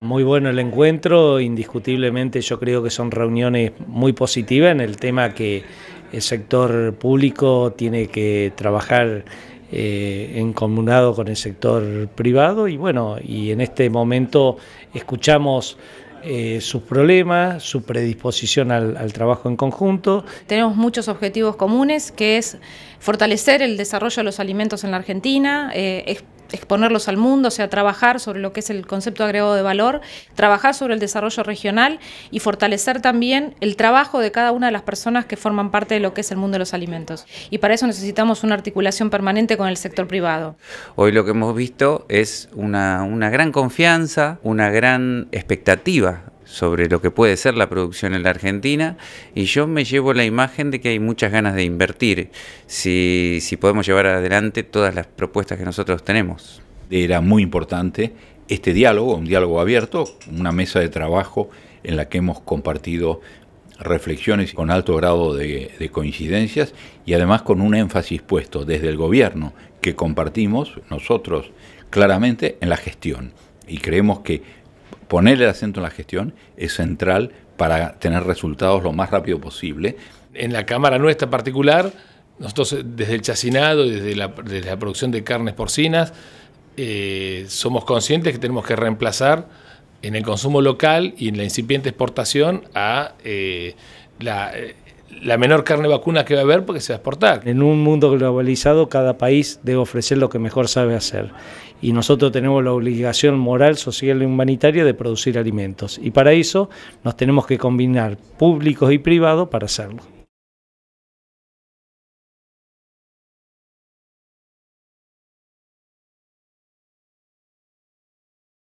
Muy bueno el encuentro, indiscutiblemente yo creo que son reuniones muy positivas en el tema que el sector público tiene que trabajar eh, en comunado con el sector privado y bueno, y en este momento escuchamos eh, sus problemas, su predisposición al, trabajo en conjunto. Tenemos muchos objetivos comunes, que es fortalecer el desarrollo de los alimentos en la Argentina, eh, exponerlos al mundo, o sea, trabajar sobre lo que es el concepto agregado de valor, trabajar sobre el desarrollo regional y fortalecer también el trabajo de cada una de las personas que forman parte de lo que es el mundo de los alimentos. Y para eso necesitamos una articulación permanente con el sector privado. Hoy lo que hemos visto es una gran confianza, una gran expectativa sobre lo que puede ser la producción en la Argentina y yo me llevo la imagen de que hay muchas ganas de invertir si, si podemos llevar adelante todas las propuestas que nosotros tenemos. Era muy importante este diálogo, un diálogo abierto, una mesa de trabajo en la que hemos compartido reflexiones con alto grado de, de, coincidencias y además con un énfasis puesto desde el gobierno que compartimos nosotros claramente en la gestión. Y creemos que poner el acento en la gestión es central para tener resultados lo más rápido posible. En la cámara nuestra particular, nosotros eh, desde el chacinado desde la, producción de carnes porcinas, eh, somos conscientes que tenemos que reemplazar en el consumo local y en la incipiente exportación a eh, la, la menor carne vacuna que va a haber porque se va a exportar. En un mundo globalizado cada país debe ofrecer lo que mejor sabe hacer y nosotros tenemos la obligación moral, social y humanitaria de producir alimentos y para eso nos tenemos que combinar públicos y privados para hacerlo.